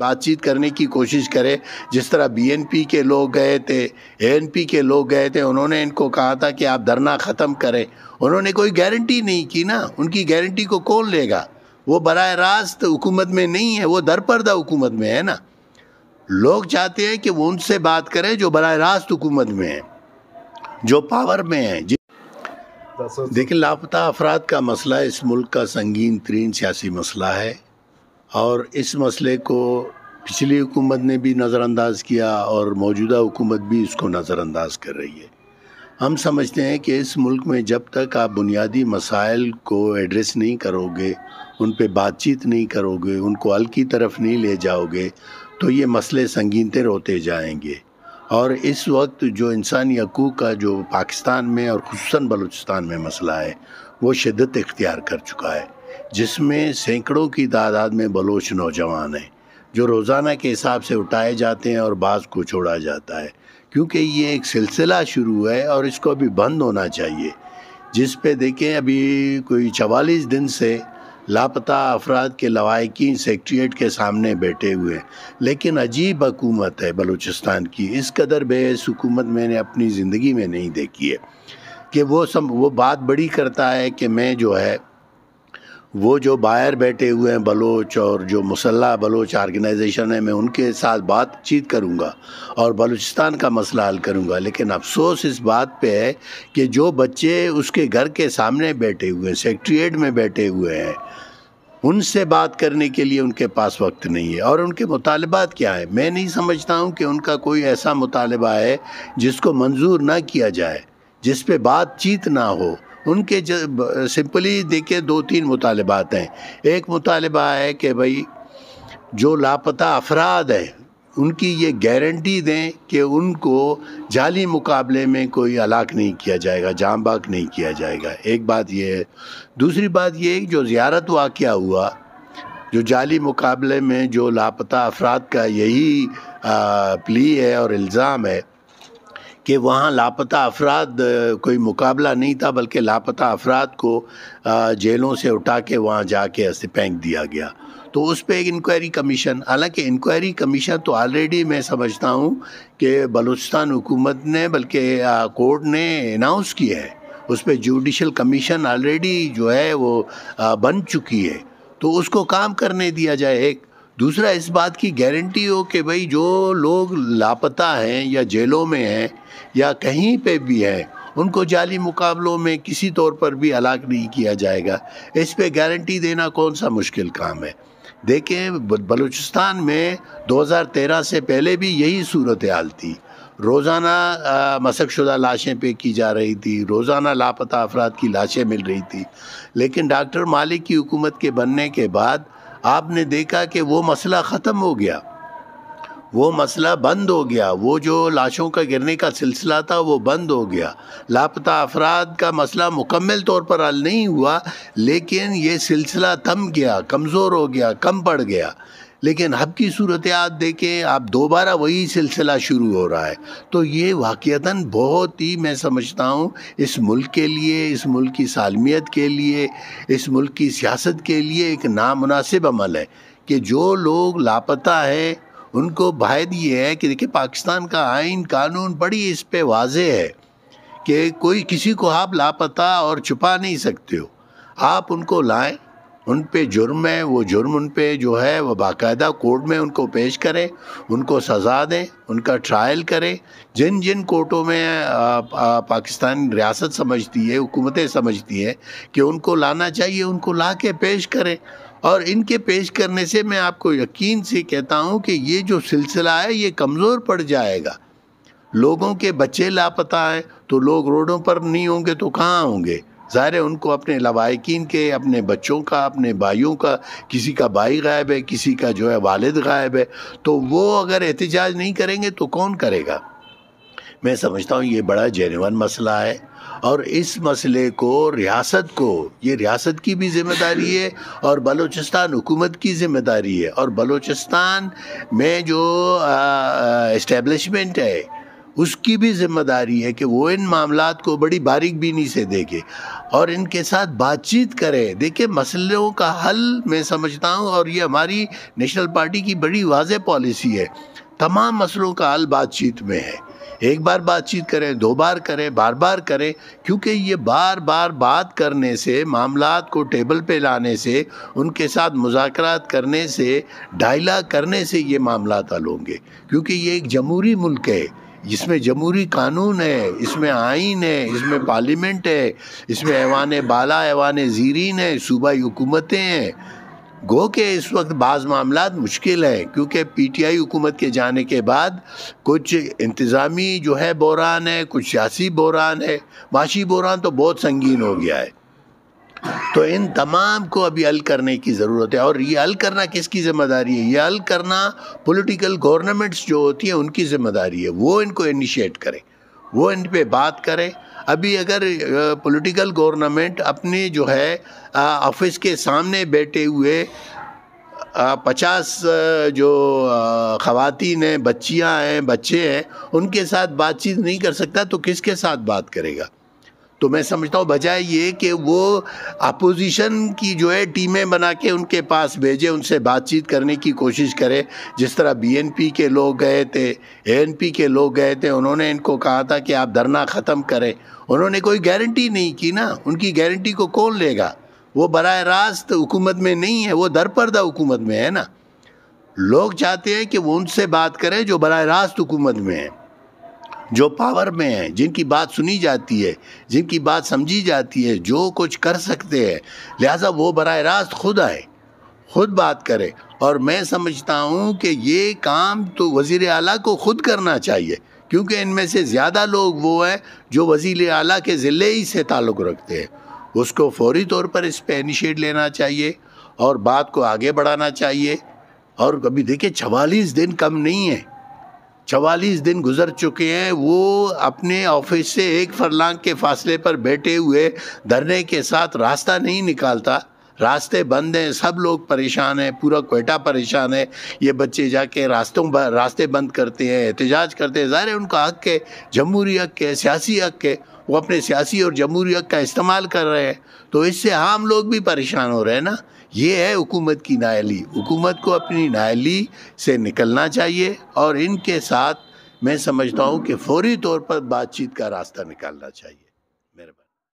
बातचीत करने की कोशिश करें जिस तरह बीएनपी के लोग गए थे एएनपी के लोग गए थे उन्होंने इनको कहा था कि आप धरना ख़त्म करें उन्होंने कोई गारंटी नहीं की ना उनकी गारंटी को कौन लेगा वो बर रास्त हुकूमत में नहीं है वो दरपर्दा हुकूमत में है ना लोग चाहते हैं कि वो उनसे बात करें जो बरह रास्त हुकूमत में है जो पावर में है देखिए लापता अफराद का मसला इस मुल्क का संगीन तरीन सियासी मसला है और इस मसले को पिछली हुकूमत ने भी नज़रअंदाज किया और मौजूदा हुकूमत भी इसको नज़रअंदाज कर रही है हम समझते हैं कि इस मुल्क में जब तक आप बुनियादी मसाइल को एड्रेस नहीं करोगे उन पर बातचीत नहीं करोगे उनको हल की तरफ नहीं ले जाओगे तो ये मसले संगीनते रोते जाएंगे और इस वक्त जो इंसानी हकूक़ का जो पाकिस्तान में और खूस बलूचिस्तान में मसला है वो शिदत इख्तियार कर चुका है जिसमें सैकड़ों की तादाद में बलोच नौजवान हैं जो रोज़ाना के हिसाब से उठाए जाते हैं और बास को छोड़ा जाता है क्योंकि ये एक सिलसिला शुरू है और इसको अभी बंद होना चाहिए जिस पे देखें अभी कोई चवालीस दिन से लापता अफराद के लवाकिन सेक्रट्रिएट के सामने बैठे हुए हैं लेकिन अजीब हकूमत है बलूचिस्तान की इस कदर बेस हुकूमत मैंने अपनी ज़िंदगी में नहीं देखी है कि वो सब वो बात बड़ी करता है कि मैं जो है वो जो बाहर बैठे हुए हैं बलोच और जो मुसल्ला बलोच ऑर्गेनाइजेशन है मैं उनके साथ बातचीत करूंगा और बलूचिस्तान का मसला हल करूंगा लेकिन अफसोस इस बात पे है कि जो बच्चे उसके घर के सामने बैठे हुए हैं सेक्ट्रिएट में बैठे हुए हैं उनसे बात करने के लिए उनके पास वक्त नहीं है और उनके मुतालबात क्या है मैं नहीं समझता हूँ कि उनका कोई ऐसा मुतालबा है जिसको मंजूर ना किया जाए जिस पे बातचीत ना हो उनके सिंपली देखिए दो तीन मुतालबात हैं एक मुतालबा है कि भाई जो लापता अफराद हैं उनकी ये गारंटी दें कि उनको जाली मुकाबले में कोई अलाक नहीं किया जाएगा जाम बाग नहीं किया जाएगा एक बात ये है दूसरी बात ये जो ज़्यारत वाक़ हुआ जो जाली मुकाबले में जो लापता अफराद का यही आ, प्ली है और इल्ज़ाम है कि वहाँ लापता अफराद कोई मुकाबला नहीं था बल्कि लापता अफराद को जेलों से उठा के वहाँ जाके ऐसे फेंक दिया गया तो उस पर एक इंक्वायरी कमीशन हालांकि इंक्वायरी कमीशन तो ऑलरेडी मैं समझता हूँ कि बलूचिस्तान हुकूमत ने बल्कि कोर्ट ने अनाउंस किया है उस पर जुडिशल कमीशन ऑलरेडी जो है वो बन चुकी है तो उसको काम करने दिया जाए एक दूसरा इस बात की गारंटी हो कि भाई जो लोग लापता हैं या जेलों में हैं या कहीं पे भी हैं उनको जाली मुकाबलों में किसी तौर पर भी अलाक नहीं किया जाएगा इस पे गारंटी देना कौन सा मुश्किल काम है देखें बलूचिस्तान में 2013 से पहले भी यही सूरत हाल थी रोज़ाना मशकशुदा शुदा लाशें पे की जा रही थी रोज़ाना लापता अफराद की लाशें मिल रही थी लेकिन डॉक्टर मालिक की हुकूमत के बनने के बाद आपने देखा कि वो मसला ख़त्म हो गया वो मसला बंद हो गया वो जो लाशों का गिरने का सिलसिला था वो बंद हो गया लापता अफराद का मसला मुकम्मल तौर पर हल नहीं हुआ लेकिन ये सिलसिला थम गया कमज़ोर हो गया कम पड़ गया लेकिन अब की सूरत देखें आप दोबारा वही सिलसिला शुरू हो रहा है तो ये वाक़ता बहुत ही मैं समझता हूँ इस मुल्क के लिए इस मुल्क की सालमियत के लिए इस मुल्क की सियासत के लिए एक नामनासिब अमल है कि जो लोग लापता है उनको भायद ये है कि देखिए पाकिस्तान का आइन कानून बड़ी इस पर वाज है कि कोई किसी को आप लापता और छुपा नहीं सकते हो आप उनको लाएँ उन पे जुर्म है वो जुर्म उन पे जो है वह बाकायदा कोर्ट में उनको पेश करें उनको सज़ा दें उनका ट्रायल करें जिन जिन कोर्टों में पाकिस्तान रियासत समझती है हुकूमतें समझती है कि उनको लाना चाहिए उनको ला के पेश करें और इनके पेश करने से मैं आपको यकीन से कहता हूँ कि ये जो सिलसिला है ये कमज़ोर पड़ जाएगा लोगों के बच्चे लापता हैं तो लोग रोडों पर नहीं होंगे तो कहाँ होंगे ज़ाहिर है उनको अपने लवाकिन के अपने बच्चों का अपने भाइयों का किसी का भाई गायब है किसी का जो है वालद गायब है तो वो अगर एहतजाज नहीं करेंगे तो कौन करेगा मैं समझता हूँ ये बड़ा जेनवन मसला है और इस मसले को रियासत को ये रियासत की भी जिम्मेदारी है और बलूचिस्तान हुकूमत की जिम्मेदारी है और बलूचिस्तान में जो इस्टेबलिशमेंट है उसकी भी जिम्मेदारी है कि वो इन मामला को बड़ी बारीक बीनी से देखे और इनके साथ बातचीत करें देखिए मसलों का हल मैं समझता हूँ और ये हमारी नेशनल पार्टी की बड़ी वाज पॉलिसी है तमाम मसलों का हल बातचीत में है एक बार बातचीत करें दो बार करें बार बार करें क्योंकि ये बार बार बात करने से मामला को टेबल पे लाने से उनके साथ मुजाकर करने से डायलाग करने से ये मामला हल होंगे क्योंकि ये एक जमहूरी मुल्क है इसमें जमहूरी कानून है इसमें आइन है इसमें पार्लियामेंट है इसमें ऐवान बाला ऐवान ज़ीरीन है सूबाई हुकूमतें हैं गो के इस वक्त बाज़ मामला मुश्किल है क्योंकि पी टी आई हुकूमत के जाने के बाद कुछ इंतज़ामी जो है बहरान है कुछ सियासी बहरान है माशी बहरान तो बहुत संगीन हो गया है तो इन तमाम को अभी हल करने की ज़रूरत है और ये हल करना किसकी ज़िम्मेदारी है ये हल करना पॉलिटिकल गवर्नमेंट्स जो होती हैं उनकी ज़िम्मेदारी है वो इनको इनिशिएट करें वो इन पे बात करें अभी अगर पॉलिटिकल गवर्नमेंट अपने जो है ऑफिस के सामने बैठे हुए पचास जो खातन हैं बच्चियां हैं बच्चे हैं उनके साथ बातचीत नहीं कर सकता तो किसके साथ बात करेगा तो मैं समझता हूँ बजाय ये कि वो अपोजिशन की जो है टीमें बना के उनके पास भेजे उनसे बातचीत करने की कोशिश करें जिस तरह बीएनपी के लोग गए थे एएनपी के लोग गए थे उन्होंने इनको कहा था कि आप धरना ख़त्म करें उन्होंने कोई गारंटी नहीं की ना उनकी गारंटी को कौन लेगा वो बर रास्त हुकूमत में नहीं है वो दरपर्दा हुकूमत में है ना लोग चाहते हैं कि वो उनसे बात करें जो बर रास्त हुकूमत में है जो पावर में हैं जिनकी बात सुनी जाती है जिनकी बात समझी जाती है जो कुछ कर सकते हैं लिहाजा वो बर रास्त खुद आए खुद बात करें और मैं समझता हूँ कि ये काम तो वज़ी अला को खुद करना चाहिए क्योंकि इनमें से ज़्यादा लोग वो हैं जो वज़ी अला के ज़िले ही से ताल्लुक़ रखते हैं उसको फौरी तौर पर इस पर इनिशेट लेना चाहिए और बात को आगे बढ़ाना चाहिए और कभी देखिए चवालीस दिन कम नहीं है चवालीस दिन गुजर चुके हैं वो अपने ऑफिस से एक फरलांग के फासले पर बैठे हुए धरने के साथ रास्ता नहीं निकालता रास्ते बंद हैं सब लोग परेशान हैं पूरा कोयटा परेशान है ये बच्चे जाके रास्तों रास्ते बंद करते हैं एहतजाज करते हैं ज़ाहिर उनका हक है जमहूरी हक है सियासी हक है वो अपने सियासी और जमहूरी हक का इस्तेमाल कर रहे हैं तो इससे आम हाँ, लोग भी परेशान हो रहे हैं ना ये है हुकूमत की नायली हुकूमत को अपनी नायली से निकलना चाहिए और इनके साथ मैं समझता हूँ कि फौरी तौर पर बातचीत का रास्ता निकालना चाहिए